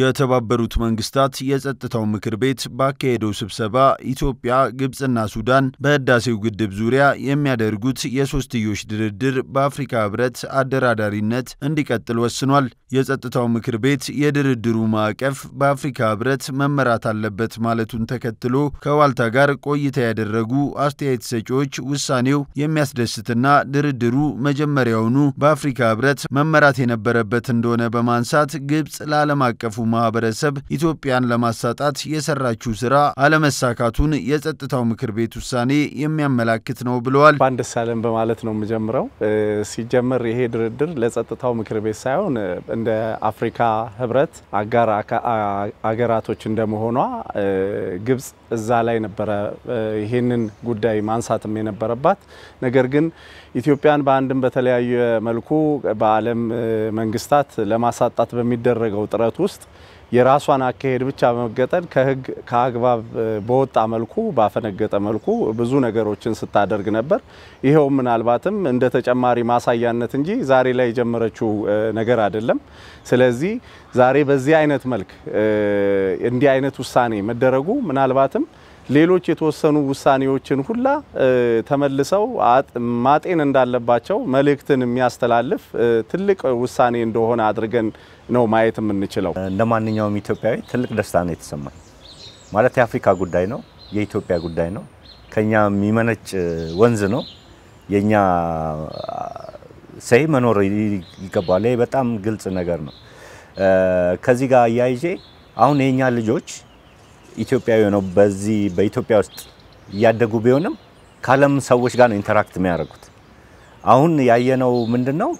የተባበሩት መንግስታት የጸጥታው ምክር ቤት ባካሄደው ስብሰባ ኢትዮጵያ፣ ግብፅና ሱዳን በህዳሴው ግድብ ዙሪያ የሚያደርጉት የሶስትዮሽ ድርድር በአፍሪካ ህብረት አደራዳሪነት እንዲቀጥል ወስኗል። የጸጥታው ምክር ቤት የድርድሩ ማዕቀፍ በአፍሪካ ህብረት መመራት አለበት ማለቱን ተከትሎ ከዋልታ ጋር ቆይታ ያደረጉ አስተያየት ሰጪዎች ውሳኔው የሚያስደስትና ድርድሩ መጀመሪያውኑ በአፍሪካ ህብረት መመራት የነበረበት እንደሆነ በማንሳት ግብፅ ለዓለም አቀፉ ማህበረሰብ ኢትዮጵያን ለማሳጣት የሰራችው ስራ አለመሳካቱን የጸጥታው ምክር ቤት ውሳኔ የሚያመላክት ነው ብለዋል። እንኳን ደስ አለን በማለት ነው የምጀምረው። ሲጀመር ይሄ ድርድር ለጸጥታው ምክር ቤት ሳይሆን እንደ አፍሪካ ህብረት አጋር አገራቶች እንደመሆኗ ግብጽ እዛ ላይ ነበረ ይህንን ጉዳይ ማንሳትም የነበረባት። ነገር ግን ኢትዮጵያን በአንድም በተለያየ መልኩ በዓለም መንግስታት ለማሳጣት በሚደረገው ጥረት ውስጥ የራሷን አካሄድ ብቻ በመገጠል ከህግ ከአግባብ በወጣ መልኩ ባፈነገጠ መልኩ ብዙ ነገሮችን ስታደርግ ነበር። ይኸው ምናልባትም እንደ ተጨማሪ ማሳያነት እንጂ ዛሬ ላይ የጀመረችው ነገር አይደለም። ስለዚህ ዛሬ በዚህ አይነት መልክ እንዲህ አይነት ውሳኔ መደረጉ ምናልባትም ሌሎች የተወሰኑ ውሳኔዎችን ሁላ ተመልሰው ማጤን እንዳለባቸው መልእክትን የሚያስተላልፍ ትልቅ ውሳኔ እንደሆነ አድርገን ነው ማየት የምንችለው። እንደ ማንኛውም ኢትዮጵያዊ ትልቅ ደስታ ነው የተሰማኝ። ማለት የአፍሪካ ጉዳይ ነው፣ የኢትዮጵያ ጉዳይ ነው፣ ከኛ የሚመነጭ ወንዝ ነው። የኛ ሰይ መኖር ይገባል። በጣም ግልጽ ነገር ነው። ከዚህ ጋር አያይዤ አሁን የኛ ልጆች ኢትዮጵያዊ ነው። በዚህ በኢትዮጵያ ውስጥ እያደጉ ቢሆንም ከዓለም ሰዎች ጋር ነው ኢንተራክት የሚያደርጉት። አሁን ያየነው ምንድን ነው?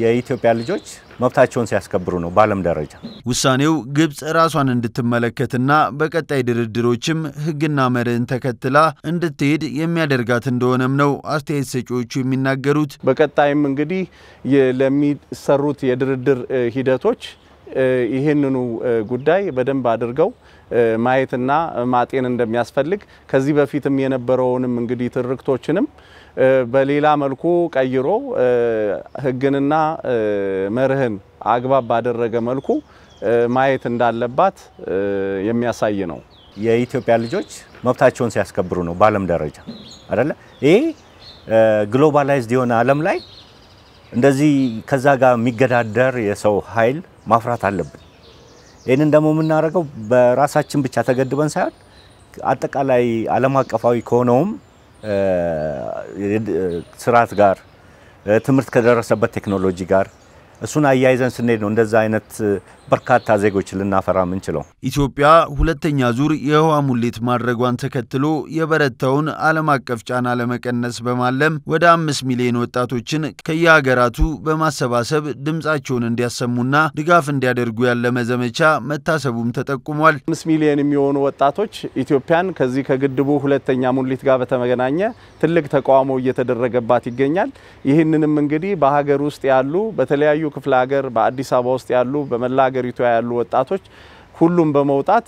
የኢትዮጵያ ልጆች መብታቸውን ሲያስከብሩ ነው በዓለም ደረጃ። ውሳኔው ግብፅ ራሷን እንድትመለከትና በቀጣይ ድርድሮችም ሕግና መርህን ተከትላ እንድትሄድ የሚያደርጋት እንደሆነም ነው አስተያየት ሰጪዎቹ የሚናገሩት። በቀጣይም እንግዲህ ለሚሰሩት የድርድር ሂደቶች ይህንኑ ጉዳይ በደንብ አድርገው ማየትና ማጤን እንደሚያስፈልግ ከዚህ በፊትም የነበረውንም እንግዲህ ትርክቶችንም በሌላ መልኩ ቀይሮ ሕግንና መርህን አግባብ ባደረገ መልኩ ማየት እንዳለባት የሚያሳይ ነው። የኢትዮጵያ ልጆች መብታቸውን ሲያስከብሩ ነው በዓለም ደረጃ አይደለ? ይሄ ግሎባላይዝድ የሆነ ዓለም ላይ እንደዚህ ከዛ ጋር የሚገዳደር የሰው ኃይል ማፍራት አለብን። ይህንን ደግሞ የምናደርገው በራሳችን ብቻ ተገድበን ሳይሆን አጠቃላይ ዓለም አቀፋዊ ከሆነውም ስርዓት ጋር ትምህርት ከደረሰበት ቴክኖሎጂ ጋር እሱን አያይዘን ስንሄድ ነው እንደዛ አይነት በርካታ ዜጎች ልናፈራ ምንችለው። ኢትዮጵያ ሁለተኛ ዙር የውሃ ሙሌት ማድረጓን ተከትሎ የበረታውን ዓለም አቀፍ ጫና ለመቀነስ በማለም ወደ አምስት ሚሊዮን ወጣቶችን ከየሀገራቱ በማሰባሰብ ድምፃቸውን እንዲያሰሙና ድጋፍ እንዲያደርጉ ያለመ ዘመቻ መታሰቡም ተጠቁሟል። አምስት ሚሊዮን የሚሆኑ ወጣቶች ኢትዮጵያን ከዚህ ከግድቡ ሁለተኛ ሙሌት ጋር በተገናኘ ትልቅ ተቃውሞ እየተደረገባት ይገኛል። ይህንንም እንግዲህ በሀገር ውስጥ ያሉ በተለያዩ ክፍለ ሀገር በአዲስ አበባ ውስጥ ያሉ በመላ ሀገሪቷ ያሉ ወጣቶች ሁሉም በመውጣት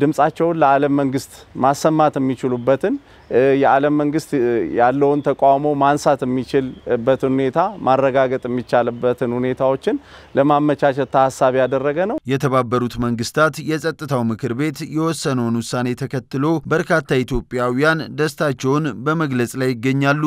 ድምጻቸውን ለዓለም መንግስት ማሰማት የሚችሉበትን የዓለም መንግስት ያለውን ተቃውሞ ማንሳት የሚችልበትን ሁኔታ ማረጋገጥ የሚቻልበትን ሁኔታዎችን ለማመቻቸት ታሳቢ ያደረገ ነው። የተባበሩት መንግስታት የጸጥታው ምክር ቤት የወሰነውን ውሳኔ ተከትሎ በርካታ ኢትዮጵያውያን ደስታቸውን በመግለጽ ላይ ይገኛሉ።